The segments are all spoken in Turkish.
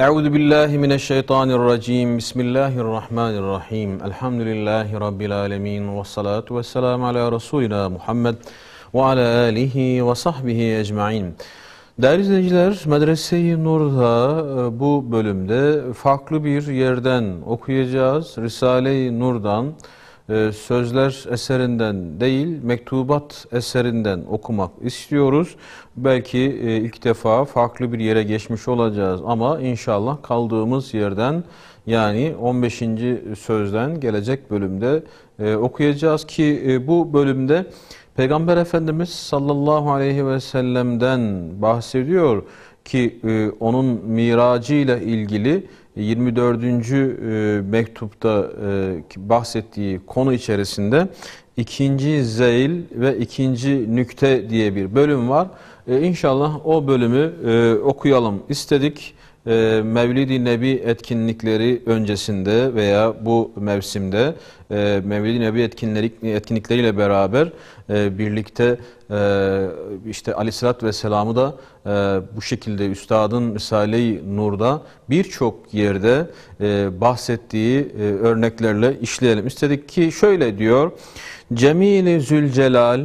Euzu billahi mineşşeytanirracim. Bismillahirrahmanirrahim. Elhamdülillahi rabbil alamin ve salatu vesselam ala resulina Muhammed ve ala alihi ve sahbihi ecmaîn. Değerli izleyiciler, Medrese-i Nur'da e, bu bölümde farklı bir yerden okuyacağız. Risale-i Nur'dan ee, sözler eserinden değil mektubat eserinden okumak istiyoruz. Belki e, ilk defa farklı bir yere geçmiş olacağız ama inşallah kaldığımız yerden yani 15. sözden gelecek bölümde e, okuyacağız ki e, bu bölümde Peygamber Efendimiz sallallahu aleyhi ve sellem'den bahsediyor ki e, onun miracıyla ilgili 24. E, mektupta e, bahsettiği konu içerisinde ikinci zeil ve ikinci nükte diye bir bölüm var. E, inşallah o bölümü e, okuyalım istedik e, Mevlid-i Nebi etkinlikleri öncesinde veya bu mevsimde e, Mevlid-i Nebi etkinlik, etkinlikleriyle beraber e, birlikte e, işte Aleyhisselatü Vesselam'ı da e, bu şekilde Üstad'ın Misale-i Nur'da birçok yerde e, bahsettiği örneklerle işleyelim. İstedik ki şöyle diyor, Cemil-i Zülcelal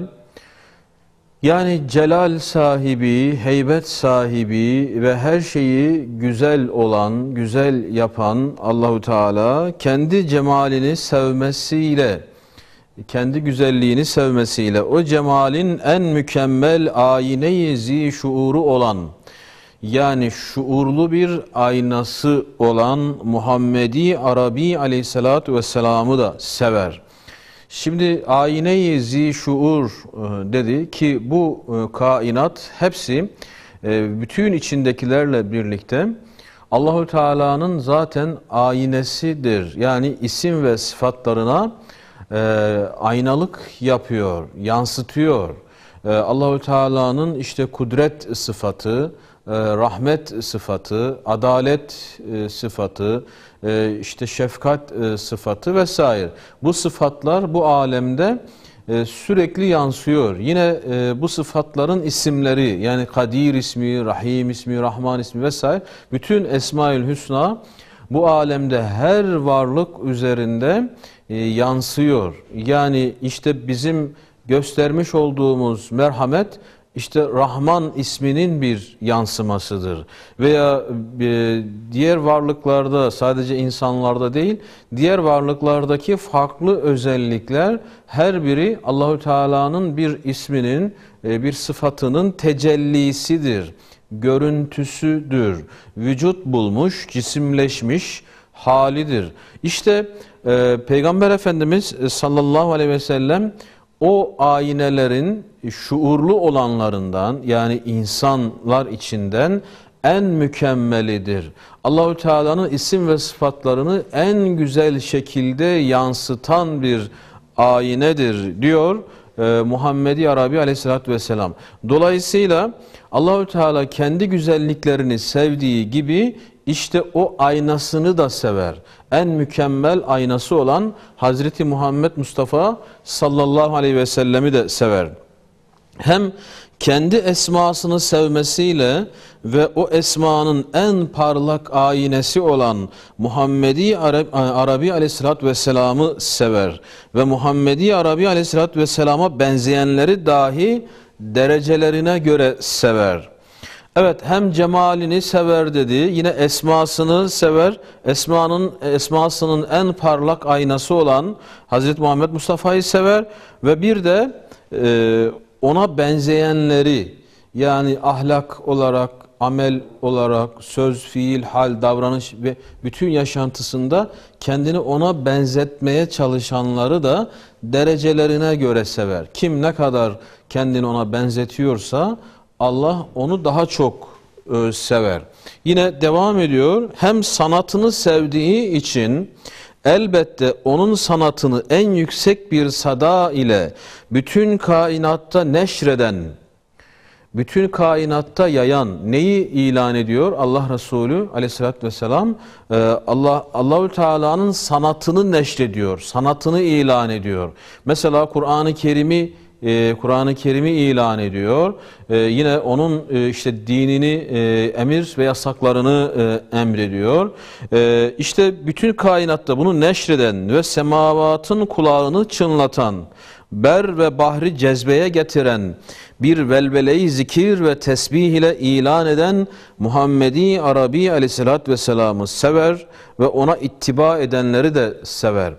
yani celal sahibi, heybet sahibi ve her şeyi güzel olan, güzel yapan Allahu Teala kendi cemalini sevmesiyle, kendi güzelliğini sevmesiyle o cemalin en mükemmel ayneyi, i zi şuuru olan yani şuurlu bir aynası olan Muhammedi Arabi aleyhissalatu vesselam'ı da sever. Şimdi ayine-i zi şuur e, dedi ki bu e, kainat hepsi e, bütün içindekilerle birlikte Allahü Teala'nın zaten aynesidir. Yani isim ve sıfatlarına aynalık yapıyor, yansıtıyor. Allahü Teala'nın işte kudret sıfatı, ee, rahmet sıfatı, adalet e, sıfatı, e, işte şefkat e, sıfatı vesaire. Bu sıfatlar bu alemde sürekli yansıyor. Yine bu sıfatların isimleri yani Kadir ismi, Rahim ismi, Rahman ismi vesaire bütün Esmaül Hüsna bu alemde her varlık üzerinde yansıyor. Yani işte bizim göstermiş olduğumuz merhamet işte Rahman isminin bir yansımasıdır. Veya e, diğer varlıklarda sadece insanlarda değil, diğer varlıklardaki farklı özellikler her biri Allahü Teala'nın bir isminin, e, bir sıfatının tecellisidir. Görüntüsüdür. Vücut bulmuş, cisimleşmiş halidir. İşte e, Peygamber Efendimiz sallallahu aleyhi ve sellem o aynelerin şuurlu olanlarından yani insanlar içinden en mükemmelidir. Allahü Teala'nın isim ve sıfatlarını en güzel şekilde yansıtan bir aynedir diyor e, Muhammedi Arabi Aleyhisselatü Vesselam. Dolayısıyla Allahü Teala kendi güzelliklerini sevdiği gibi işte o aynasını da sever. En mükemmel aynası olan Hazreti Muhammed Mustafa sallallahu aleyhi ve sellemi de sever. Hem kendi esmasını sevmesiyle ve o esmanın en parlak aynesi olan Muhammedi Arabi, Arabi aleyhissalatü vesselam'ı sever. Ve Muhammedi Arabi aleyhissalatü vesselama benzeyenleri dahi derecelerine göre sever.'' Evet hem cemalini sever dedi. Yine esmasını sever. Esmanın esmasının en parlak aynası olan Hazreti Muhammed Mustafa'yı sever ve bir de e, ona benzeyenleri yani ahlak olarak, amel olarak, söz, fiil, hal, davranış ve bütün yaşantısında kendini ona benzetmeye çalışanları da derecelerine göre sever. Kim ne kadar kendini ona benzetiyorsa Allah onu daha çok e, sever. Yine devam ediyor. Hem sanatını sevdiği için elbette onun sanatını en yüksek bir sada ile bütün kainatta neşreden, bütün kainatta yayan neyi ilan ediyor? Allah Resulü aleyhissalatü vesselam e, Allah Allahü Teala'nın sanatını neşrediyor, sanatını ilan ediyor. Mesela Kur'an-ı Kerim'i e, Kur'an-ı Kerim'i ilan ediyor. E, yine onun e, işte dinini e, emir ve yasaklarını e, emrediyor. E, işte bütün kainatta bunu neşreden ve semavatın kulağını çınlatan, ber ve bahri cezbeye getiren, bir velveleyi zikir ve tesbih ile ilan eden Muhammedi Arabi aleyhissalatü vesselam'ı sever ve ona ittiba edenleri de sever.''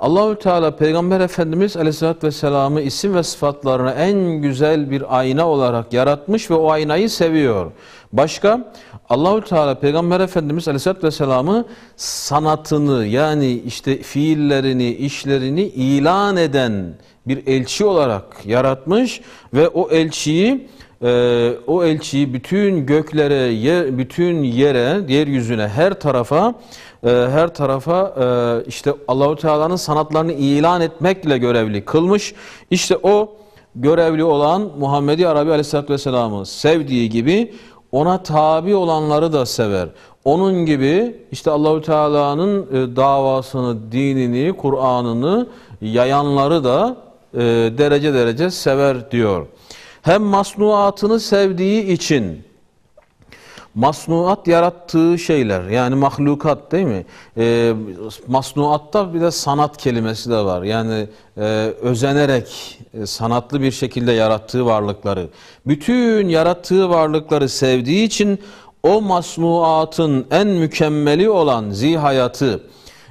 Allahü Teala Peygamber Efendimiz Aleyhisselatü Vesselam'ı isim ve sıfatlarını en güzel bir ayna olarak yaratmış ve o aynayı seviyor. Başka Allahü Teala Peygamber Efendimiz Aleyhisselatü Vesselam'ı sanatını yani işte fiillerini, işlerini ilan eden bir elçi olarak yaratmış ve o elçiyi ee, o elçiyi bütün göklere, yer, bütün yere, yeryüzüne her tarafa ee, her tarafa e, işte Allahu Teala'nın sanatlarını ilan etmekle görevli kılmış. İşte o görevli olan Muhammedi Arabi Aleyhisselatü Vesselam'ı sevdiği gibi ona tabi olanları da sever. Onun gibi işte Allahu Teala'nın e, davasını, dinini, Kur'an'ını yayanları da e, derece derece sever diyor. Hem masnuatını sevdiği için masnuat yarattığı şeyler yani mahlukat değil mi? E, masnuatta bir de sanat kelimesi de var. Yani e, özenerek e, sanatlı bir şekilde yarattığı varlıkları. Bütün yarattığı varlıkları sevdiği için o masnuatın en mükemmeli olan zihayatı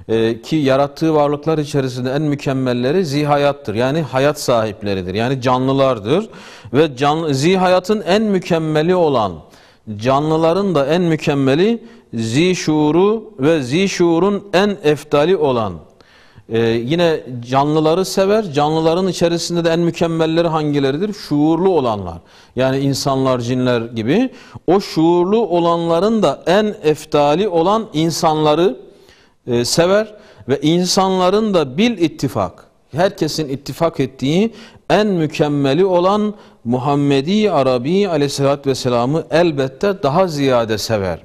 e, ki yarattığı varlıklar içerisinde en mükemmelleri zihayattır. Yani hayat sahipleridir. Yani canlılardır. Ve can, zihayatın en mükemmeli olan canlıların da en mükemmeli zişuru ve zişurun en eftali olan ee, yine canlıları sever. Canlıların içerisinde de en mükemmelleri hangileridir? Şuurlu olanlar. Yani insanlar, cinler gibi. O şuurlu olanların da en eftali olan insanları e, sever. Ve insanların da bil ittifak, herkesin ittifak ettiği en mükemmeli olan Muhammedi Arabi aleyhissalatü vesselam'ı elbette daha ziyade sever.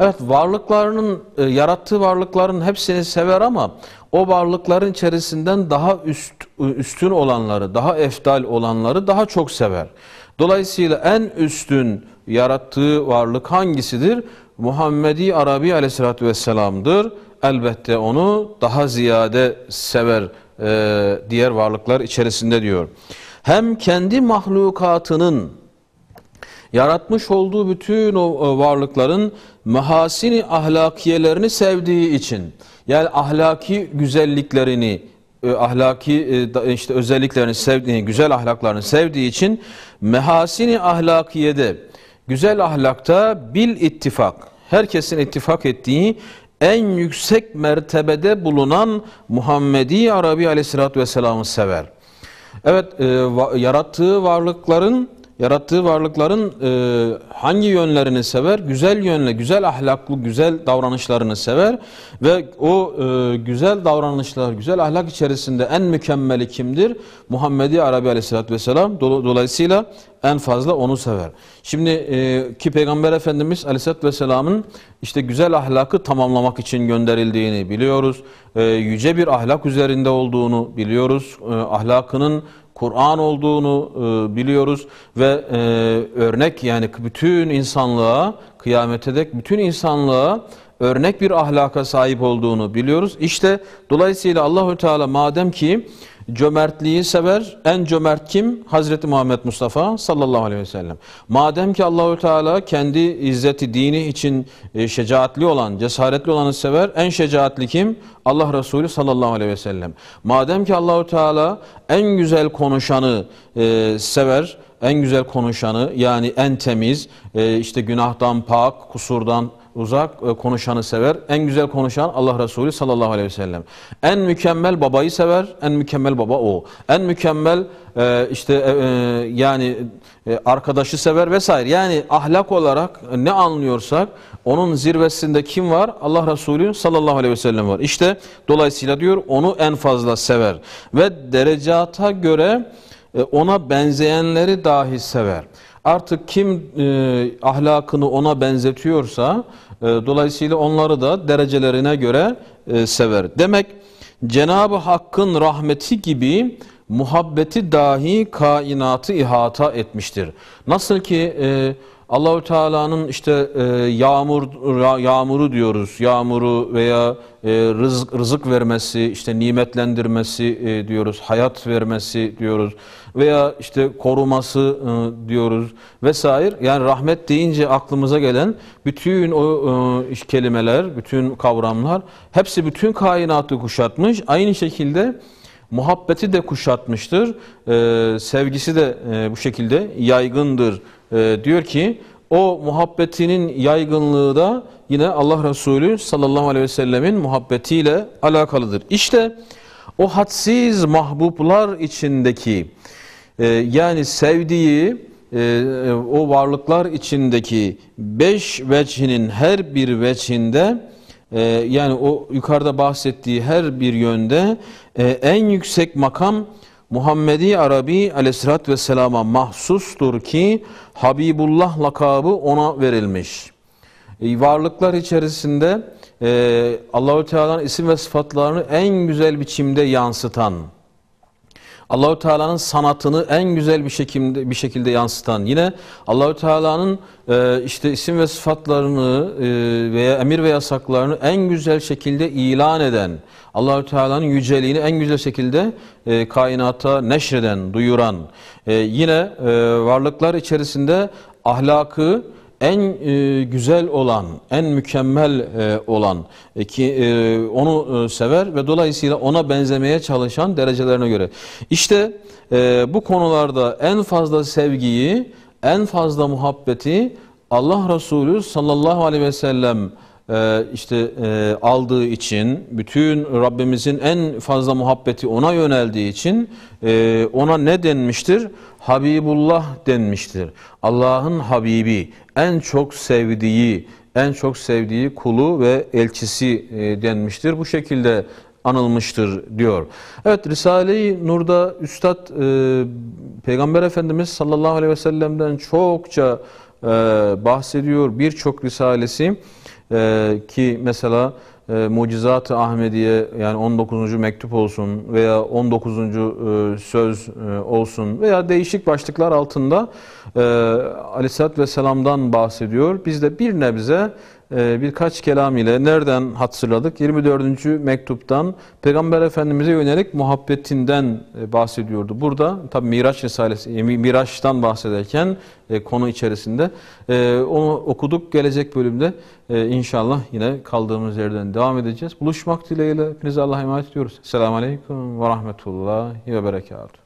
Evet varlıklarının, e, yarattığı varlıkların hepsini sever ama o varlıkların içerisinden daha üst, e, üstün olanları, daha efdal olanları daha çok sever. Dolayısıyla en üstün yarattığı varlık hangisidir? Muhammedi Arabi aleyhissalatü vesselam'dır. Elbette onu daha ziyade sever e, diğer varlıklar içerisinde diyor hem kendi mahlukatının yaratmış olduğu bütün o e, varlıkların mehasini ahlakiyelerini sevdiği için yani ahlaki güzelliklerini e, ahlaki e, işte özelliklerini sevdiği güzel ahlaklarını sevdiği için mehasini ahlakiyede güzel ahlakta bil ittifak herkesin ittifak ettiği en yüksek mertebede bulunan Muhammedi Arabi Aleyhisselatü Vesselam'ı sever. Evet, e, va yarattığı varlıkların yarattığı varlıkların e, hangi yönlerini sever? Güzel yönle, güzel ahlaklı, güzel davranışlarını sever ve o e, güzel davranışlar, güzel ahlak içerisinde en mükemmeli kimdir? Muhammed-i Arabi Aleyhisselatü Vesselam. Dol dolayısıyla en fazla onu sever. Şimdi e, ki Peygamber Efendimiz Aleyhisselatü Vesselam'ın işte güzel ahlakı tamamlamak için gönderildiğini biliyoruz. E, yüce bir ahlak üzerinde olduğunu biliyoruz. E, ahlakının Kur'an olduğunu e, biliyoruz ve e, örnek yani bütün insanlığa kıyamete dek bütün insanlığa örnek bir ahlaka sahip olduğunu biliyoruz. İşte dolayısıyla Allahü Teala madem ki Cömertliği sever. En cömert kim? Hazreti Muhammed Mustafa sallallahu aleyhi ve sellem. Madem ki Allahu Teala kendi izzeti dini için e, şecaatli olan, cesaretli olanı sever. En şecaatli kim? Allah Resulü sallallahu aleyhi ve sellem. Madem ki Allahu Teala en güzel konuşanı e, sever, en güzel konuşanı yani en temiz, e, işte günahtan pak, kusurdan uzak e, konuşanı sever. En güzel konuşan Allah Resulü sallallahu aleyhi ve sellem. En mükemmel babayı sever. En mükemmel baba o. En mükemmel e, işte e, yani arkadaşı sever vesaire. Yani ahlak olarak ne anlıyorsak onun zirvesinde kim var? Allah Resulü sallallahu aleyhi ve sellem var. İşte dolayısıyla diyor onu en fazla sever. Ve derecata göre ona benzeyenleri dahi sever. Artık kim e, ahlakını ona benzetiyorsa e, dolayısıyla onları da derecelerine göre e, sever. Demek Cenab-ı Hakk'ın rahmeti gibi muhabbeti dahi kainatı ihata etmiştir. Nasıl ki e, Allahu Teala'nın işte e, yağmur yağmuru diyoruz. Yağmuru veya e, rızık rızık vermesi, işte nimetlendirmesi e, diyoruz. Hayat vermesi diyoruz. Veya işte koruması e, diyoruz vesaire. Yani rahmet deyince aklımıza gelen bütün o e, kelimeler, bütün kavramlar hepsi bütün kainatı kuşatmış. Aynı şekilde muhabbeti de kuşatmıştır. E, sevgisi de e, bu şekilde yaygındır ee, diyor ki o muhabbetinin yaygınlığı da yine Allah Resulü sallallahu aleyhi ve sellemin muhabbetiyle alakalıdır. İşte o hadsiz mahbublar içindeki e, yani sevdiği e, e o varlıklar içindeki beş vecihinin her bir vecihinde e, yani o yukarıda bahsettiği her bir yönde e, en yüksek makam Muhammedi Arabi aleyhissalatü vesselama mahsustur ki Habibullah lakabı ona verilmiş. E, varlıklar içerisinde e, Allahü Teala'nın isim ve sıfatlarını en güzel biçimde yansıtan, Allahü Teala'nın sanatını en güzel bir şekilde bir şekilde yansıtan yine Allahü Teala'nın e, işte isim ve sıfatlarını e, veya emir ve yasaklarını en güzel şekilde ilan eden Allahü Teala'nın yüceliğini en güzel şekilde e, kainata neşreden, duyuran e, yine e, varlıklar içerisinde ahlakı en e, güzel olan, en mükemmel e, olan e, ki e, onu e, sever ve dolayısıyla ona benzemeye çalışan derecelerine göre. İşte e, bu konularda en fazla sevgiyi, en fazla muhabbeti Allah Resulü sallallahu aleyhi ve sellem ee, işte e, aldığı için, bütün Rabbimizin en fazla muhabbeti ona yöneldiği için e, ona ne denmiştir? Habibullah denmiştir. Allah'ın Habibi, en çok sevdiği, en çok sevdiği kulu ve elçisi e, denmiştir. Bu şekilde anılmıştır diyor. Evet Risale-i Nur'da Üstad Peygamber Efendimiz sallallahu aleyhi ve sellem'den çokça e, bahsediyor. Birçok Risalesi ee, ki mesela e, Mucizat-ı Ahmediye yani 19. mektup olsun veya 19. E, söz e, olsun veya değişik başlıklar altında e, Aleyhisselatü Vesselam'dan bahsediyor. Biz de bir nebze e, birkaç kelam ile nereden hatırladık? 24. mektuptan Peygamber Efendimiz'e yönelik muhabbetinden e, bahsediyordu. Burada tabi Miraç Risalesi, e, Miraç'tan bahsederken e, konu içerisinde e, onu okuduk gelecek bölümde ee, inşallah yine kaldığımız yerden devam edeceğiz. Buluşmak dileğiyle hepinize Allah'a emanet ediyoruz. Selamun Aleyküm ve Rahmetullahi ve Berekatuhu.